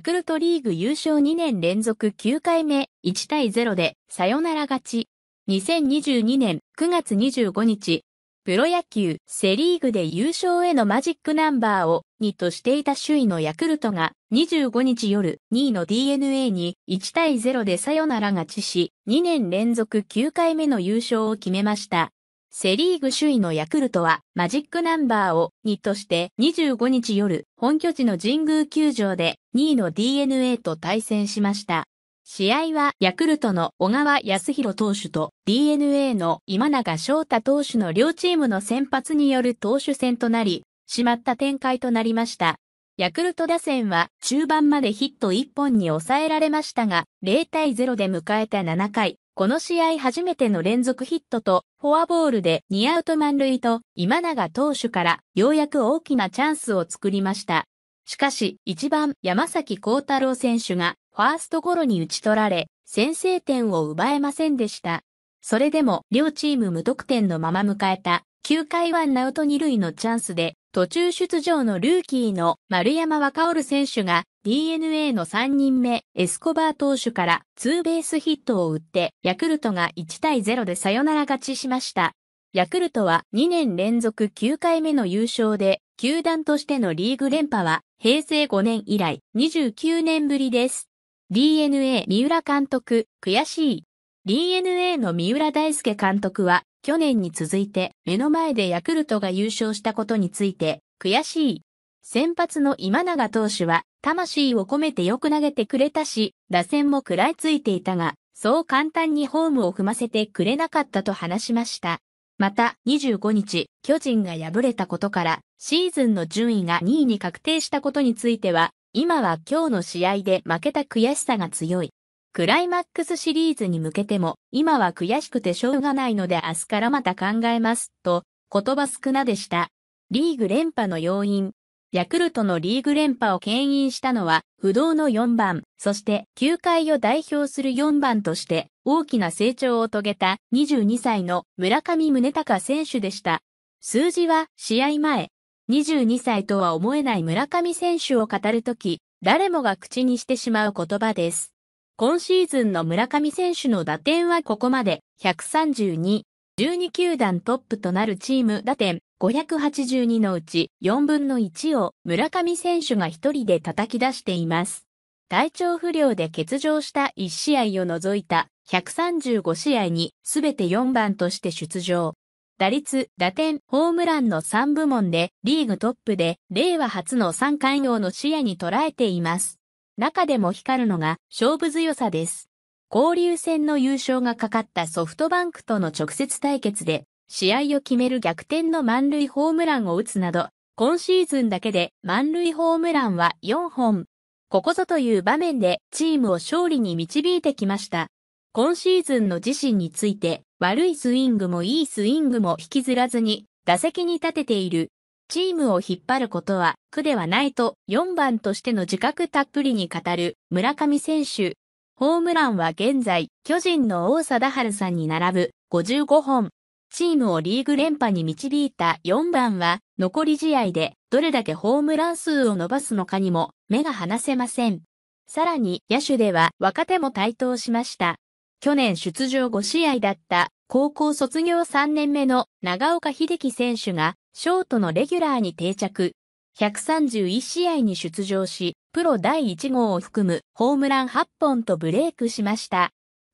ヤクルトリーグ優勝2年連続9回目、1対0でサヨナラ勝ち。2022年9月25日、プロ野球セリーグで優勝へのマジックナンバーを2としていた首位のヤクルトが25日夜2位の DNA に1対0でサヨナラ勝ちし、2年連続9回目の優勝を決めました。セリーグ首位のヤクルトはマジックナンバーを2として25日夜本拠地の神宮球場で2位の DNA と対戦しました。試合はヤクルトの小川康弘投手と DNA の今永翔太投手の両チームの先発による投手戦となり、しまった展開となりました。ヤクルト打線は中盤までヒット1本に抑えられましたが、0対0で迎えた7回、この試合初めての連続ヒットとフォアボールで2アウト満塁と今永投手からようやく大きなチャンスを作りました。しかし1番山崎幸太郎選手がファーストゴロに打ち取られ先制点を奪えませんでした。それでも両チーム無得点のまま迎えた9回ワンナウト2塁のチャンスで途中出場のルーキーの丸山若織選手が DNA の3人目、エスコバー投手からツーベースヒットを打って、ヤクルトが1対0でサヨナラ勝ちしました。ヤクルトは2年連続9回目の優勝で、球団としてのリーグ連覇は平成5年以来29年ぶりです。DNA 三浦監督、悔しい。DNA の三浦大輔監督は、去年に続いて目の前でヤクルトが優勝したことについて、悔しい。先発の今永投手は魂を込めてよく投げてくれたし、打線も食らいついていたが、そう簡単にホームを踏ませてくれなかったと話しました。また、25日、巨人が敗れたことから、シーズンの順位が2位に確定したことについては、今は今日の試合で負けた悔しさが強い。クライマックスシリーズに向けても、今は悔しくてしょうがないので明日からまた考えます、と、言葉少なでした。リーグ連覇の要因、ヤクルトのリーグ連覇を牽引したのは不動の4番、そして球界を代表する4番として大きな成長を遂げた22歳の村上宗隆選手でした。数字は試合前、22歳とは思えない村上選手を語るとき、誰もが口にしてしまう言葉です。今シーズンの村上選手の打点はここまで132、12球団トップとなるチーム打点582のうち4分の1を村上選手が一人で叩き出しています。体調不良で欠場した1試合を除いた135試合にすべて4番として出場。打率、打点、ホームランの3部門でリーグトップで令和初の三冠王の視野に捉えています。中でも光るのが勝負強さです。交流戦の優勝がかかったソフトバンクとの直接対決で試合を決める逆転の満塁ホームランを打つなど、今シーズンだけで満塁ホームランは4本。ここぞという場面でチームを勝利に導いてきました。今シーズンの自身について、悪いスイングもいいスイングも引きずらずに、打席に立てている。チームを引っ張ることは苦ではないと4番としての自覚たっぷりに語る村上選手。ホームランは現在、巨人の王貞治さんに並ぶ55本。チームをリーグ連覇に導いた4番は、残り試合でどれだけホームラン数を伸ばすのかにも目が離せません。さらに野手では若手も台頭しました。去年出場5試合だった高校卒業3年目の長岡秀樹選手がショートのレギュラーに定着。131試合に出場し、プロ第1号を含むホームラン8本とブレイクしました。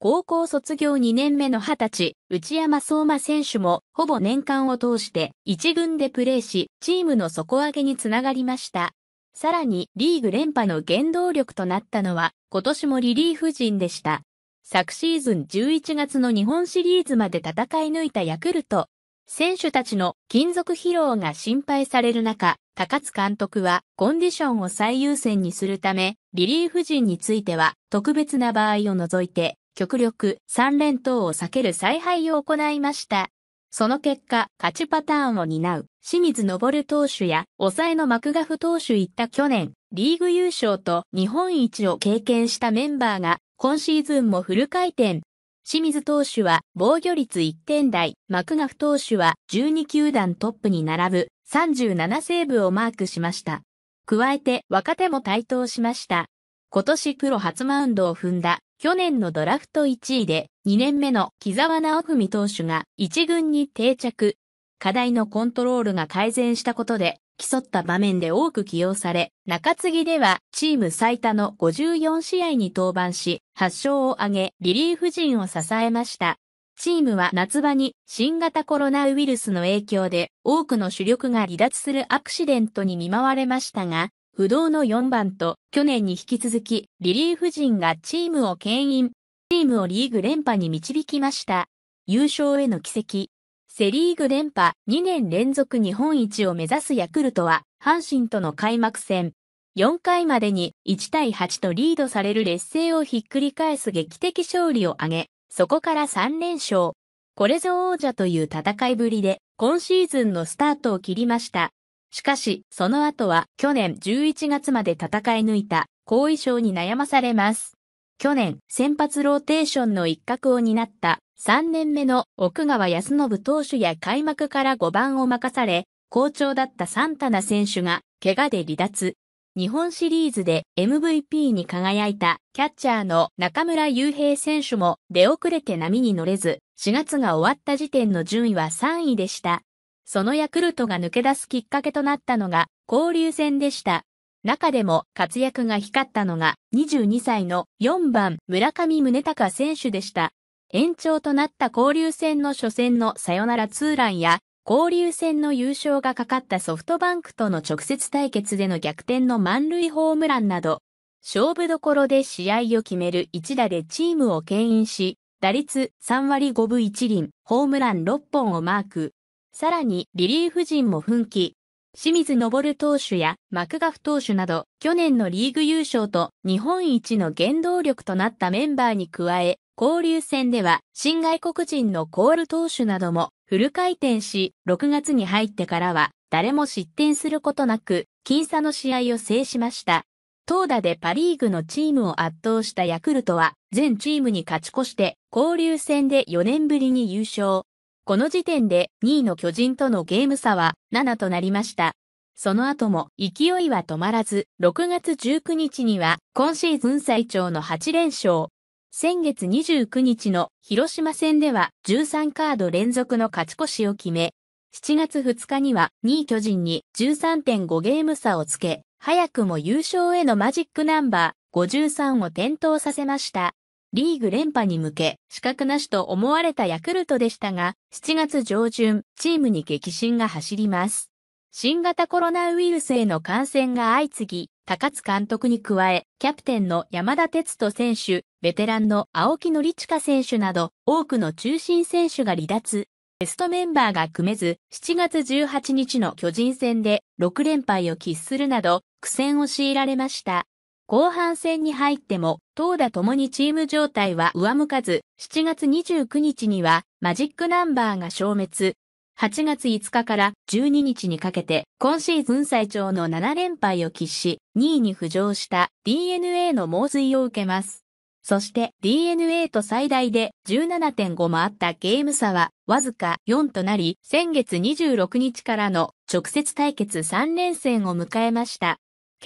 高校卒業2年目の20歳、内山相馬選手も、ほぼ年間を通して1軍でプレーし、チームの底上げにつながりました。さらに、リーグ連覇の原動力となったのは、今年もリリーフ陣でした。昨シーズン11月の日本シリーズまで戦い抜いたヤクルト。選手たちの金属疲労が心配される中、高津監督はコンディションを最優先にするため、リリーフ陣については特別な場合を除いて極力3連投を避ける采配を行いました。その結果、勝ちパターンを担う清水昇投手や抑えのマクガフ投手いった去年、リーグ優勝と日本一を経験したメンバーが今シーズンもフル回転。清水投手は防御率1点台、マクガフ投手は12球団トップに並ぶ37セーブをマークしました。加えて若手も台頭しました。今年プロ初マウンドを踏んだ去年のドラフト1位で2年目の木沢直文投手が1軍に定着。課題のコントロールが改善したことで、競った場面で多く起用され、中継ぎではチーム最多の54試合に登板し、8勝を挙げ、リリーフ陣を支えました。チームは夏場に新型コロナウイルスの影響で多くの主力が離脱するアクシデントに見舞われましたが、不動の4番と、去年に引き続き、リリーフ陣がチームを牽引、チームをリーグ連覇に導きました。優勝への奇跡。セリーグ連覇2年連続日本一を目指すヤクルトは、阪神との開幕戦。4回までに1対8とリードされる劣勢をひっくり返す劇的勝利を挙げ、そこから3連勝。これぞ王者という戦いぶりで、今シーズンのスタートを切りました。しかし、その後は去年11月まで戦い抜いた後遺症に悩まされます。去年、先発ローテーションの一角を担った3年目の奥川康信投手や開幕から5番を任され、好調だったサンタナ選手が怪我で離脱。日本シリーズで MVP に輝いたキャッチャーの中村雄平選手も出遅れて波に乗れず、4月が終わった時点の順位は3位でした。そのヤクルトが抜け出すきっかけとなったのが交流戦でした。中でも活躍が光ったのが22歳の4番村上宗隆選手でした。延長となった交流戦の初戦のサヨナラツーランや交流戦の優勝がかかったソフトバンクとの直接対決での逆転の満塁ホームランなど、勝負どころで試合を決める一打でチームを牽引し、打率3割5分1厘、ホームラン6本をマーク、さらにリリーフ陣も奮起。清水昇投手やマクガフ投手など、去年のリーグ優勝と日本一の原動力となったメンバーに加え、交流戦では新外国人のコール投手などもフル回転し、6月に入ってからは誰も失点することなく、僅差の試合を制しました。投打でパリーグのチームを圧倒したヤクルトは、全チームに勝ち越して、交流戦で4年ぶりに優勝。この時点で2位の巨人とのゲーム差は7となりました。その後も勢いは止まらず、6月19日には今シーズン最長の8連勝。先月29日の広島戦では13カード連続の勝ち越しを決め、7月2日には2位巨人に13.5ゲーム差をつけ、早くも優勝へのマジックナンバー53を点灯させました。リーグ連覇に向け、資格なしと思われたヤクルトでしたが、7月上旬、チームに激震が走ります。新型コロナウイルスへの感染が相次ぎ、高津監督に加え、キャプテンの山田哲人選手、ベテランの青木宣親選手など、多くの中心選手が離脱。ベストメンバーが組めず、7月18日の巨人戦で6連敗を喫するなど、苦戦を強いられました。後半戦に入っても、投打ともにチーム状態は上向かず、7月29日にはマジックナンバーが消滅。8月5日から12日にかけて、今シーズン最長の7連敗を喫し、2位に浮上した DNA の猛追を受けます。そして DNA と最大で17.5もあったゲーム差はわずか4となり、先月26日からの直接対決3連戦を迎えました。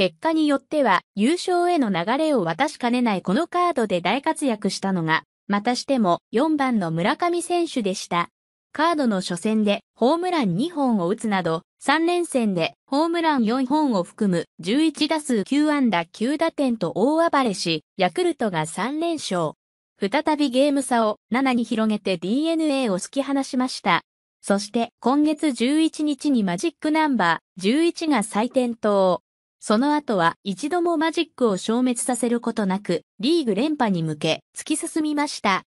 結果によっては優勝への流れを渡しかねないこのカードで大活躍したのが、またしても4番の村上選手でした。カードの初戦でホームラン2本を打つなど、3連戦でホームラン4本を含む11打数9安打9打点と大暴れし、ヤクルトが3連勝。再びゲーム差を7に広げて DNA を突き放しました。そして今月11日にマジックナンバー11が再点灯。その後は一度もマジックを消滅させることなく、リーグ連覇に向け突き進みました。